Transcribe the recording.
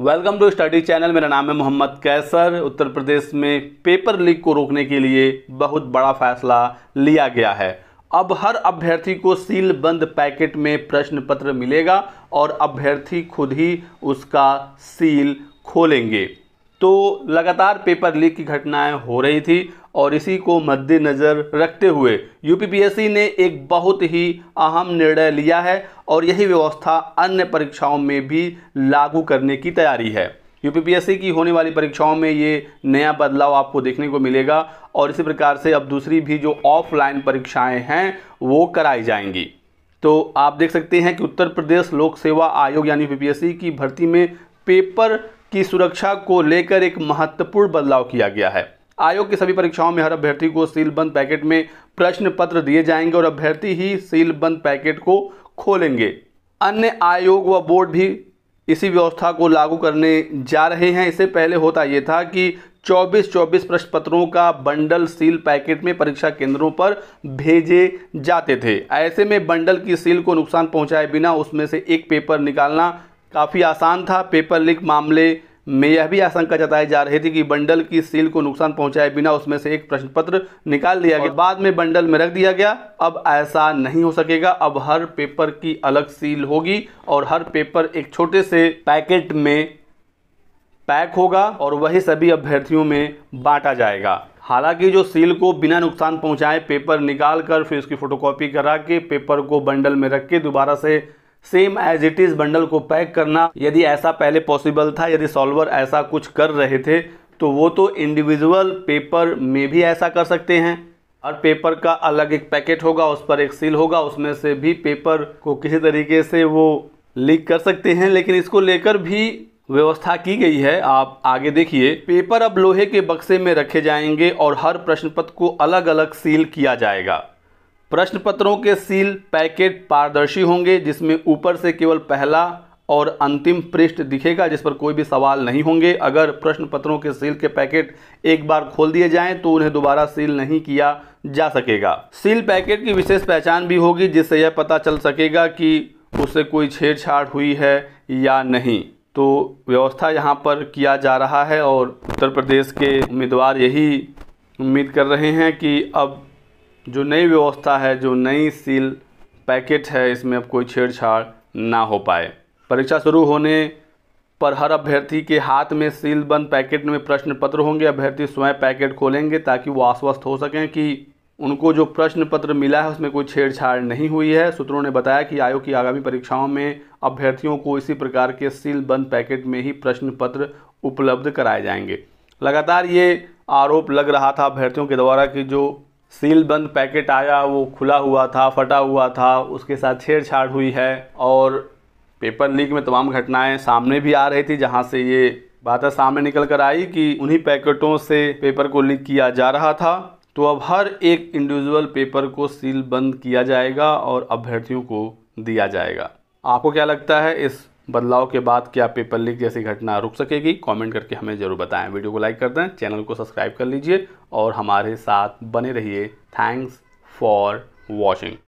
welcome to study channel मेरा नाम है मोहम्मद कैसर उत्तर प्रदेश में पेपर लीक को रोकने के लिए बहुत बड़ा फैसला लिया गया है अब हर अभ्यर्थी को सील बंद पैकेट में प्रश्न पत्र मिलेगा और अभ्यर्थी खुद ही उसका सील खोलेंगे तो लगातार पेपर लीक की घटनाएं हो रही थी और इसी को मद्देनज़र रखते हुए यूपीपीएससी ने एक बहुत ही अहम निर्णय लिया है और यही व्यवस्था अन्य परीक्षाओं में भी लागू करने की तैयारी है यूपीपीएससी की होने वाली परीक्षाओं में ये नया बदलाव आपको देखने को मिलेगा और इसी प्रकार से अब दूसरी भी जो ऑफलाइन परीक्षाएं हैं वो कराई जाएंगी तो आप देख सकते हैं कि उत्तर प्रदेश लोक सेवा आयोग यानी यूपीपीएससी की भर्ती में पेपर की सुरक्षा को लेकर एक महत्वपूर्ण बदलाव किया गया है आयोग की सभी परीक्षाओं में हर अभ्यर्थी को सील बंद पैकेट में प्रश्न पत्र दिए जाएंगे और अभ्यर्थी ही सील बंद पैकेट को खोलेंगे अन्य आयोग व बोर्ड भी इसी व्यवस्था को लागू करने जा रहे हैं इससे पहले होता ये था कि 24 24 प्रश्न पत्रों का बंडल सील पैकेट में परीक्षा केंद्रों पर भेजे जाते थे ऐसे में बंडल की सील को नुकसान पहुंचाए बिना उसमें से एक पेपर निकालना काफ़ी आसान था पेपर लीक मामले में यह भी आशंका जताई जा रही थी कि बंडल की सील को नुकसान पहुंचाए बिना उसमें से एक प्रश्न पत्र निकाल लिया गया बाद में बंडल में रख दिया गया अब ऐसा नहीं हो सकेगा अब हर पेपर की अलग सील होगी और हर पेपर एक छोटे से पैकेट में पैक होगा और वही सभी अभ्यर्थियों में बांटा जाएगा हालांकि जो सील को बिना नुकसान पहुंचाए पेपर निकाल कर फिर उसकी फोटोकॉपी करा के पेपर को बंडल में रख के दोबारा से same as it is bundle को पैक करना यदि ऐसा पहले पॉसिबल था यदि सॉल्वर ऐसा कुछ कर रहे थे तो वो तो इंडिविजुअल पेपर में भी ऐसा कर सकते हैं हर पेपर का अलग एक पैकेट होगा उस पर एक सील होगा उसमें से भी पेपर को किसी तरीके से वो लीक कर सकते हैं लेकिन इसको लेकर भी व्यवस्था की गई है आप आगे देखिए पेपर अब लोहे के बक्से में रखे जाएंगे और हर प्रश्न पत्र को अलग अलग सील किया जाएगा प्रश्न पत्रों के सील पैकेट पारदर्शी होंगे जिसमें ऊपर से केवल पहला और अंतिम पृष्ठ दिखेगा जिस पर कोई भी सवाल नहीं होंगे अगर प्रश्न पत्रों के सील के पैकेट एक बार खोल दिए जाएं तो उन्हें दोबारा सील नहीं किया जा सकेगा सील पैकेट की विशेष पहचान भी होगी जिससे यह पता चल सकेगा कि उससे कोई छेड़छाड़ हुई है या नहीं तो व्यवस्था यहाँ पर किया जा रहा है और उत्तर प्रदेश के उम्मीदवार यही उम्मीद कर रहे हैं कि अब जो नई व्यवस्था है जो नई सील पैकेट है इसमें अब कोई छेड़छाड़ ना हो पाए परीक्षा शुरू होने पर हर अभ्यर्थी के हाथ में सील बंद पैकेट में प्रश्न पत्र होंगे अभ्यर्थी स्वयं पैकेट खोलेंगे ताकि वो आश्वस्त हो सकें कि उनको जो प्रश्न पत्र मिला है उसमें कोई छेड़छाड़ नहीं हुई है सूत्रों ने बताया कि आयोग की आगामी परीक्षाओं में अभ्यर्थियों को इसी प्रकार के सील बंद पैकेट में ही प्रश्न पत्र उपलब्ध कराए जाएंगे लगातार ये आरोप लग रहा था अभ्यर्थियों के द्वारा कि जो सील बंद पैकेट आया वो खुला हुआ था फटा हुआ था उसके साथ छेड़छाड़ हुई है और पेपर लीक में तमाम घटनाएं सामने भी आ रही थी जहां से ये बातें सामने निकल कर आई कि उन्हीं पैकेटों से पेपर को लीक किया जा रहा था तो अब हर एक इंडिविजुअल पेपर को सील बंद किया जाएगा और अभ्यर्थियों को दिया जाएगा आपको क्या लगता है इस बदलाव के बाद क्या पेपर लीक जैसी घटना रुक सकेगी कमेंट करके हमें ज़रूर बताएं वीडियो को लाइक कर दें चैनल को सब्सक्राइब कर लीजिए और हमारे साथ बने रहिए थैंक्स फॉर वॉचिंग